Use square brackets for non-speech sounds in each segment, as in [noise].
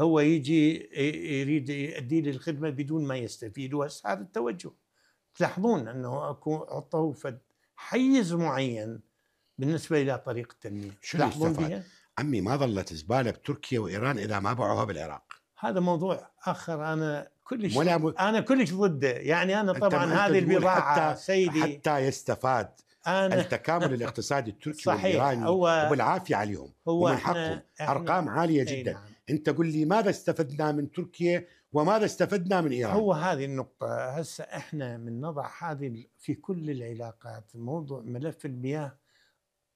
هو يجي يريد يؤدي لي الخدمه بدون ما يستفيد وهذا التوجه تلاحظون انه اكو اعطوه فد حيز معين بالنسبه الى طريق التنميه تلاحظون بها عمي ما ظلت زباله بتركيا وايران اذا ما باعوها بالعراق هذا موضوع اخر انا كلش ولا ب... انا كلش ضده يعني انا طبعا هذه البضاعه حتى سيدي حتى يستفاد أنا التكامل [laughs] الاقتصادي التركي صحيح والايراني هو وبالعافيه عليهم هو ومن حقهم ارقام عاليه جدا نعم. انت قل لي ماذا استفدنا من تركيا وماذا استفدنا من ايران هو هذه النقطه هسه احنا من نضع هذه في كل العلاقات موضوع ملف المياه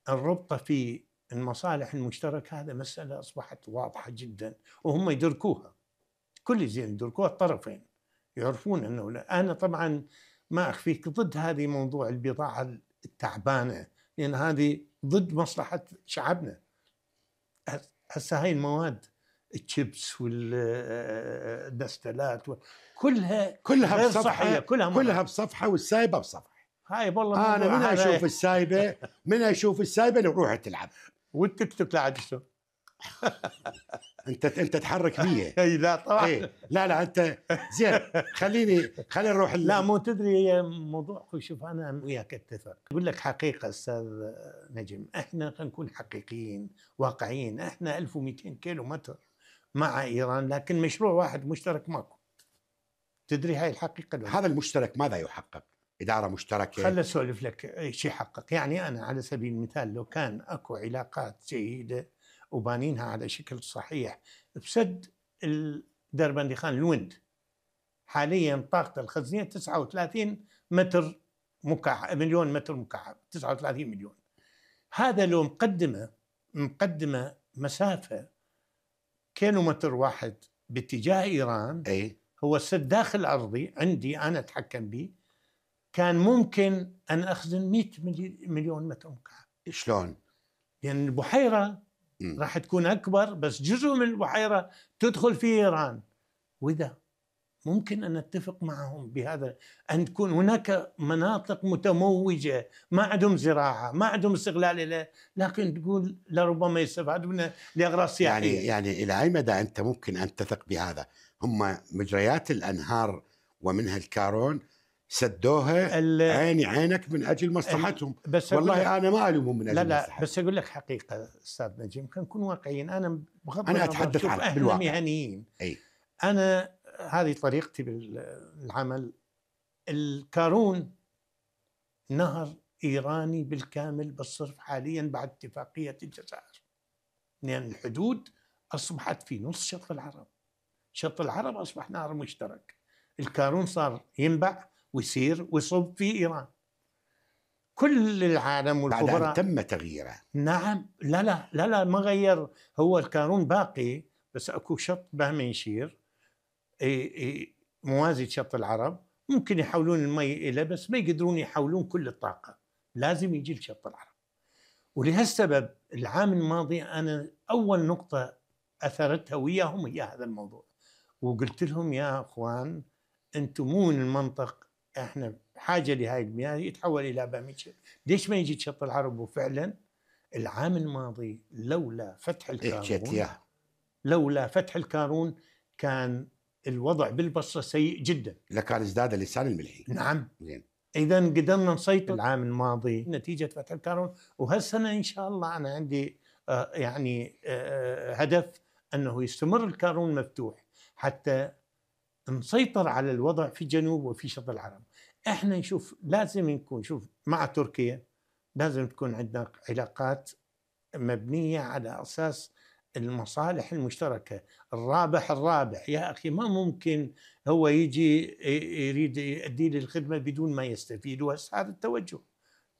الربطه في المصالح المشتركه هذا مساله اصبحت واضحه جدا وهم يدركوها كل زين يدركوها الطرفين يعرفون انه لا. انا طبعا ما اخفيك ضد هذه موضوع البضاعه التعبانه لان هذه ضد مصلحه شعبنا هسه هاي المواد الشيبس والدستلات آه، كلها كلها غير بصفحة صحية كلها كلها بصفحة والسايبة بصفحة هاي والله انا من اشوف السايبة من اشوف السايبة اللي روح تلعب والتيك توك لا [laughs] انت انت تحرك بيه [laughs] اي لا طبعا إيه لا لا انت زين خليني خلينا نروح لا مو تدري هي موضوع شوف انا وياك اتفق اقول لك حقيقه استاذ نجم احنا خلينا نكون حقيقيين واقعيين احنا 1200 كيلو متر مع ايران لكن مشروع واحد مشترك ماكو تدري هاي الحقيقه دولة. هذا المشترك ماذا يحقق؟ اداره مشتركه خل اسولف لك ايش يحقق يعني انا على سبيل المثال لو كان اكو علاقات جيده وبانينها على شكل صحيح بسد دربندي خان الوند حاليا طاقته الخزنيه 39 متر مكعب مليون متر مكعب 39 مليون هذا لو مقدمه مقدمه مسافه كيلومتر واحد باتجاه ايران اي هو السد داخل ارضي عندي انا اتحكم به كان ممكن ان اخزن 100 مليون متر مكعب شلون؟ لان يعني البحيره راح تكون اكبر بس جزء من البحيره تدخل في ايران واذا ممكن ان نتفق معهم بهذا ان تكون هناك مناطق متموجه ما عندهم زراعه ما عندهم استغلال له لكن تقول لربما يستفادوا لاغراض سياحيه يعني يعني الى اي مدى انت ممكن ان تثق بهذا؟ هم مجريات الانهار ومنها الكارون سدوها عيني عينك من اجل مصلحتهم بس والله انا ما الومهم من اجل لا لا مصلحتهم. بس اقول لك حقيقه استاذ نجيم خلينا نكون واقعيين انا بغض انا اتحدث عن بالواقع المهنيين اي انا هذه طريقتي بالعمل الكارون نهر إيراني بالكامل بالصرف حاليا بعد اتفاقية الجزائر لأن يعني الحدود أصبحت في نص شط العرب شط العرب أصبح نهر مشترك الكارون صار ينبع ويسير ويصب في إيران كل العالم والخبراء بعد تم تغييره نعم لا لا لا لا ما غير هو الكارون باقي بس اكو شط به ما موازي شط العرب ممكن يحولون المي إلى بس ما يقدرون يحولون كل الطاقة لازم يجي لشط العرب ولهالسبب العام الماضي أنا أول نقطة أثرتها وياهم هي هذا الموضوع وقلت لهم يا أخوان أنتم مو من المنطق إحنا حاجة لهاي المياه يتحول إلى باميتشل ليش ما يجي شط العرب وفعلا العام الماضي لولا فتح إيه، الكارون لولا فتح الكارون كان الوضع بالبصره سيء جدا لكان ازداد اللسان الملحي نعم زين اذا قدرنا نسيطر العام الماضي نتيجه فتح الكارون وهالسنه ان شاء الله انا عندي آه، يعني آه، آه، هدف انه يستمر الكارون مفتوح حتى نسيطر على الوضع في جنوب وفي شط العرب احنا نشوف لازم نكون شوف مع تركيا لازم تكون عندنا علاقات مبنيه على اساس المصالح المشتركه الرابح الرابح يا اخي ما ممكن هو يجي يريد يؤدي لي الخدمه بدون ما يستفيد وهسه هذا التوجه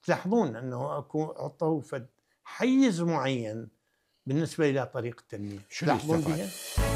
تلاحظون انه اكو عطوا حيز معين بالنسبه الى طريق التنميه شو تلاحظون بها؟